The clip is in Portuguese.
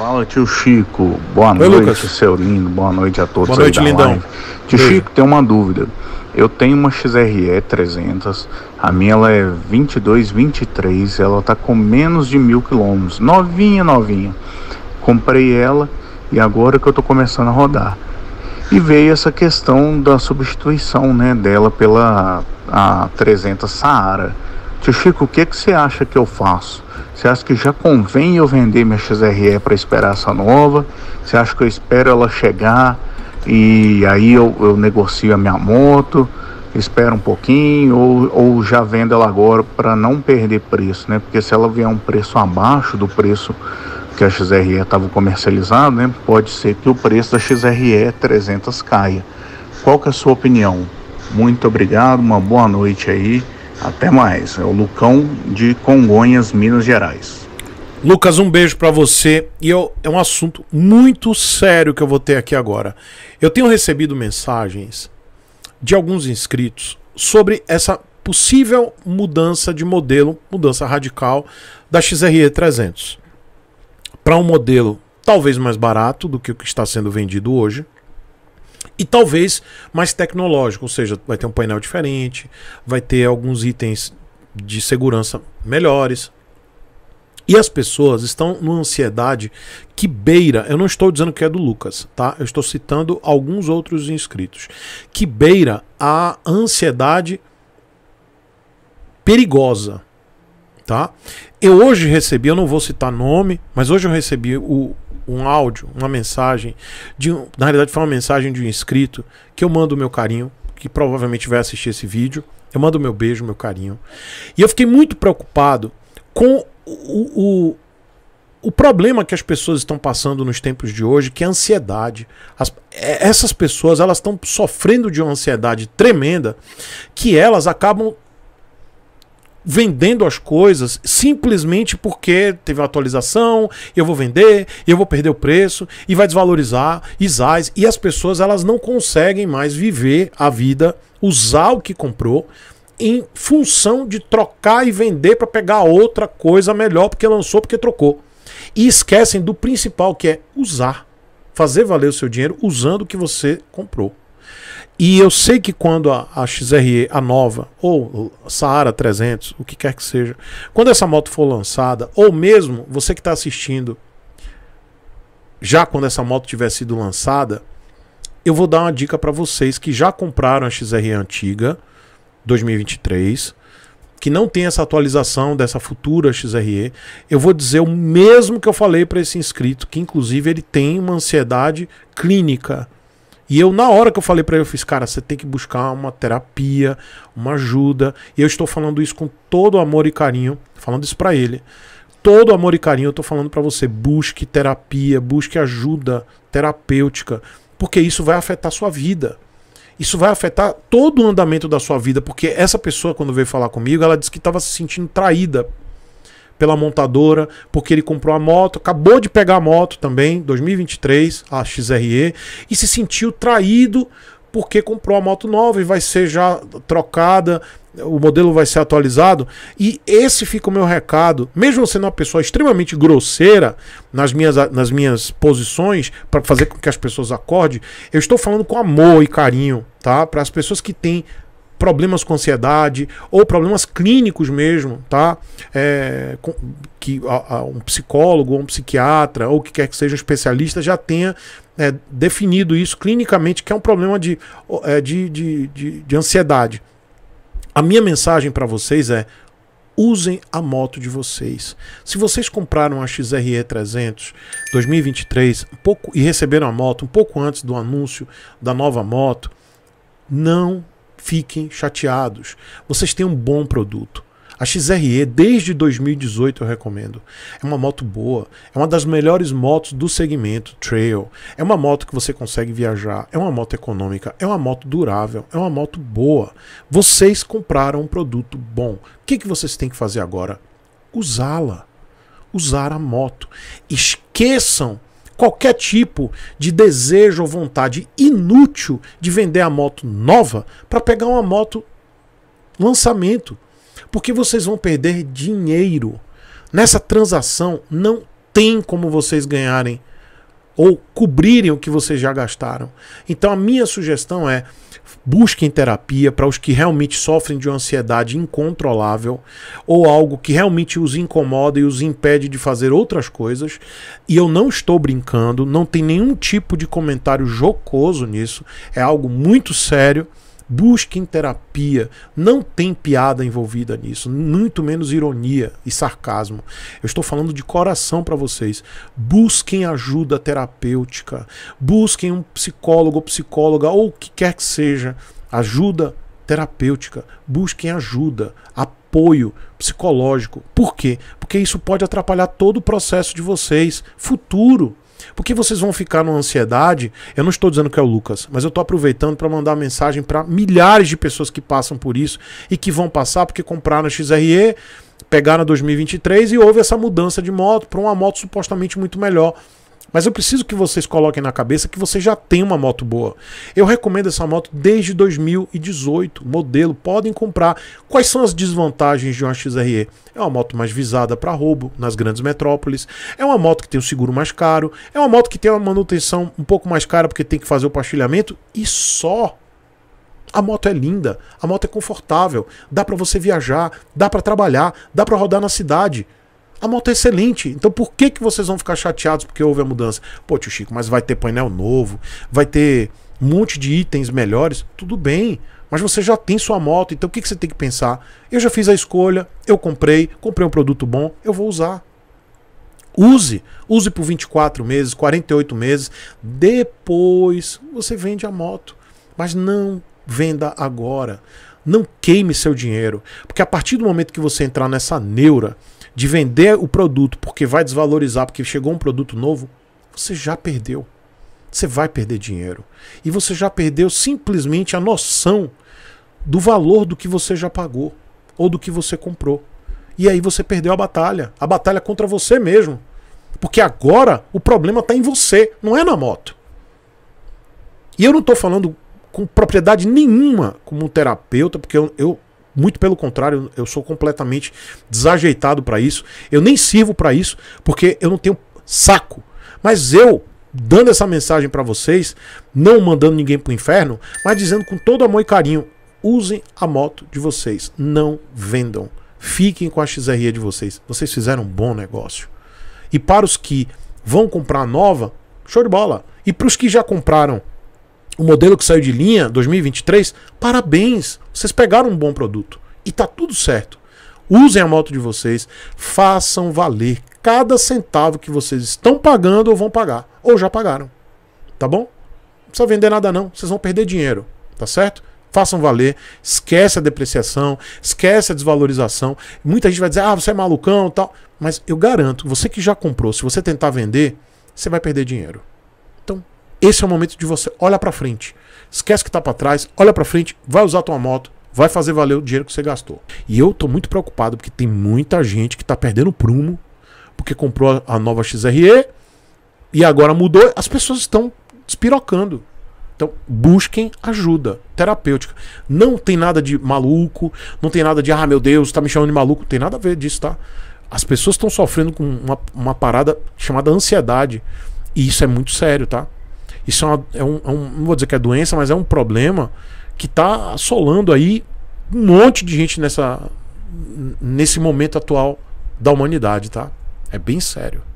Fala, tio Chico. Boa Oi, noite, Lucas. seu lindo. Boa noite a todos. Boa noite, lindão. Live. Tio Chico, tem uma dúvida. Eu tenho uma XRE 300, a minha ela é 22, 23, ela tá com menos de mil quilômetros, novinha, novinha. Comprei ela e agora que eu tô começando a rodar. E veio essa questão da substituição, né, dela pela a 300 Saara. Tio Chico, o que, é que você acha que eu faço? Você acha que já convém eu vender minha XRE para esperar essa nova? Você acha que eu espero ela chegar e aí eu, eu negocio a minha moto? espero um pouquinho ou, ou já vendo ela agora para não perder preço, né? Porque se ela vier um preço abaixo do preço que a XRE estava comercializada, né? Pode ser que o preço da XRE 300 caia. Qual que é a sua opinião? Muito obrigado, uma boa noite aí. Até mais. É o Lucão de Congonhas, Minas Gerais. Lucas, um beijo para você. E eu, é um assunto muito sério que eu vou ter aqui agora. Eu tenho recebido mensagens de alguns inscritos sobre essa possível mudança de modelo, mudança radical da XRE 300 para um modelo talvez mais barato do que o que está sendo vendido hoje, e talvez mais tecnológico, ou seja, vai ter um painel diferente, vai ter alguns itens de segurança melhores. E as pessoas estão numa ansiedade que beira, eu não estou dizendo que é do Lucas, tá? Eu estou citando alguns outros inscritos, que beira a ansiedade perigosa, tá? Eu hoje recebi, eu não vou citar nome, mas hoje eu recebi o um áudio, uma mensagem, de um, na realidade foi uma mensagem de um inscrito, que eu mando o meu carinho, que provavelmente vai assistir esse vídeo. Eu mando meu beijo, meu carinho. E eu fiquei muito preocupado com o, o, o problema que as pessoas estão passando nos tempos de hoje, que é a ansiedade. As, é, essas pessoas elas estão sofrendo de uma ansiedade tremenda que elas acabam vendendo as coisas simplesmente porque teve uma atualização, eu vou vender, eu vou perder o preço e vai desvalorizar ISAIS e as pessoas elas não conseguem mais viver a vida, usar o que comprou em função de trocar e vender para pegar outra coisa melhor porque lançou, porque trocou. E esquecem do principal que é usar, fazer valer o seu dinheiro usando o que você comprou. E eu sei que quando a, a XRE, a nova, ou Saara 300, o que quer que seja, quando essa moto for lançada, ou mesmo você que está assistindo, já quando essa moto tiver sido lançada, eu vou dar uma dica para vocês que já compraram a XRE antiga, 2023, que não tem essa atualização dessa futura XRE, eu vou dizer o mesmo que eu falei para esse inscrito, que inclusive ele tem uma ansiedade clínica e eu, na hora que eu falei para ele, eu fiz, cara, você tem que buscar uma terapia, uma ajuda. E eu estou falando isso com todo amor e carinho, falando isso para ele. Todo amor e carinho eu estou falando para você, busque terapia, busque ajuda terapêutica, porque isso vai afetar a sua vida. Isso vai afetar todo o andamento da sua vida, porque essa pessoa, quando veio falar comigo, ela disse que estava se sentindo traída pela montadora, porque ele comprou a moto, acabou de pegar a moto também, 2023, a XRE, e se sentiu traído porque comprou a moto nova e vai ser já trocada, o modelo vai ser atualizado. E esse fica o meu recado, mesmo sendo uma pessoa extremamente grosseira nas minhas, nas minhas posições, para fazer com que as pessoas acordem, eu estou falando com amor e carinho, tá? Para as pessoas que têm problemas com ansiedade ou problemas clínicos mesmo, tá? É, com, que a, a, um psicólogo, ou um psiquiatra, ou que quer que seja um especialista, já tenha é, definido isso clinicamente, que é um problema de, é, de, de, de, de ansiedade. A minha mensagem para vocês é: usem a moto de vocês. Se vocês compraram a XRE 300 2023 um pouco, e receberam a moto um pouco antes do anúncio da nova moto, não fiquem chateados. Vocês têm um bom produto. A XRE, desde 2018, eu recomendo. É uma moto boa, é uma das melhores motos do segmento trail. É uma moto que você consegue viajar, é uma moto econômica, é uma moto durável, é uma moto boa. Vocês compraram um produto bom. O que, que vocês têm que fazer agora? Usá-la. Usar a moto. Esqueçam qualquer tipo de desejo ou vontade inútil de vender a moto nova para pegar uma moto lançamento, porque vocês vão perder dinheiro. Nessa transação não tem como vocês ganharem ou cobrirem o que vocês já gastaram. Então a minha sugestão é busquem terapia para os que realmente sofrem de uma ansiedade incontrolável ou algo que realmente os incomoda e os impede de fazer outras coisas. E eu não estou brincando, não tem nenhum tipo de comentário jocoso nisso, é algo muito sério. Busquem terapia. Não tem piada envolvida nisso, muito menos ironia e sarcasmo. Eu estou falando de coração para vocês. Busquem ajuda terapêutica. Busquem um psicólogo ou psicóloga ou o que quer que seja. Ajuda terapêutica. Busquem ajuda, apoio psicológico. Por quê? Porque isso pode atrapalhar todo o processo de vocês futuro. Porque vocês vão ficar numa ansiedade. Eu não estou dizendo que é o Lucas, mas eu estou aproveitando para mandar mensagem para milhares de pessoas que passam por isso e que vão passar porque compraram a XRE, pegaram a 2023 e houve essa mudança de moto para uma moto supostamente muito melhor. Mas eu preciso que vocês coloquem na cabeça que você já tem uma moto boa. Eu recomendo essa moto desde 2018, modelo, podem comprar. Quais são as desvantagens de uma XRE? É uma moto mais visada para roubo nas grandes metrópoles, é uma moto que tem o um seguro mais caro, é uma moto que tem uma manutenção um pouco mais cara porque tem que fazer o pastilhamento e só. A moto é linda, a moto é confortável, dá para você viajar, dá para trabalhar, dá para rodar na cidade. A moto é excelente. Então por que, que vocês vão ficar chateados porque houve a mudança? Pô, tio Chico, mas vai ter painel novo, vai ter um monte de itens melhores. Tudo bem, mas você já tem sua moto, então o que, que você tem que pensar? Eu já fiz a escolha, eu comprei, comprei um produto bom, eu vou usar. Use, use por 24 meses, 48 meses, depois você vende a moto. Mas não venda agora. Não queime seu dinheiro, porque a partir do momento que você entrar nessa neura, de vender o produto porque vai desvalorizar, porque chegou um produto novo, você já perdeu. Você vai perder dinheiro. E você já perdeu simplesmente a noção do valor do que você já pagou ou do que você comprou. E aí você perdeu a batalha. A batalha contra você mesmo. Porque agora o problema está em você, não é na moto. E eu não estou falando com propriedade nenhuma como um terapeuta, porque eu, eu muito pelo contrário, eu sou completamente desajeitado para isso. Eu nem sirvo para isso porque eu não tenho saco. Mas eu dando essa mensagem para vocês, não mandando ninguém para o inferno, mas dizendo com todo amor e carinho, usem a moto de vocês, não vendam. Fiquem com a XRE de vocês. Vocês fizeram um bom negócio. E para os que vão comprar nova, show de bola. E para os que já compraram o modelo que saiu de linha 2023, parabéns, vocês pegaram um bom produto e tá tudo certo. Usem a moto de vocês, façam valer cada centavo que vocês estão pagando ou vão pagar, ou já pagaram. Tá bom? Não precisa vender nada não, vocês vão perder dinheiro, tá certo? Façam valer, esquece a depreciação, esquece a desvalorização. Muita gente vai dizer: "Ah, você é malucão", tal, mas eu garanto, você que já comprou, se você tentar vender, você vai perder dinheiro. Esse é o momento de você olhar para frente. Esquece que tá para trás, olha para frente, vai usar tua moto, vai fazer valer o dinheiro que você gastou. E eu tô muito preocupado porque tem muita gente que tá perdendo prumo porque comprou a nova XRE e agora mudou, as pessoas estão despirocando. Então, busquem ajuda terapêutica. Não tem nada de maluco, não tem nada de, ah, meu Deus, tá me chamando de maluco, tem nada a ver disso, tá? As pessoas estão sofrendo com uma, uma parada chamada ansiedade. E isso é muito sério, tá? Isso é, uma, é, um, é, um, Não vou dizer que é doença, mas é um problema que está assolando aí um monte de gente nessa, nesse momento atual da humanidade, tá? É bem sério.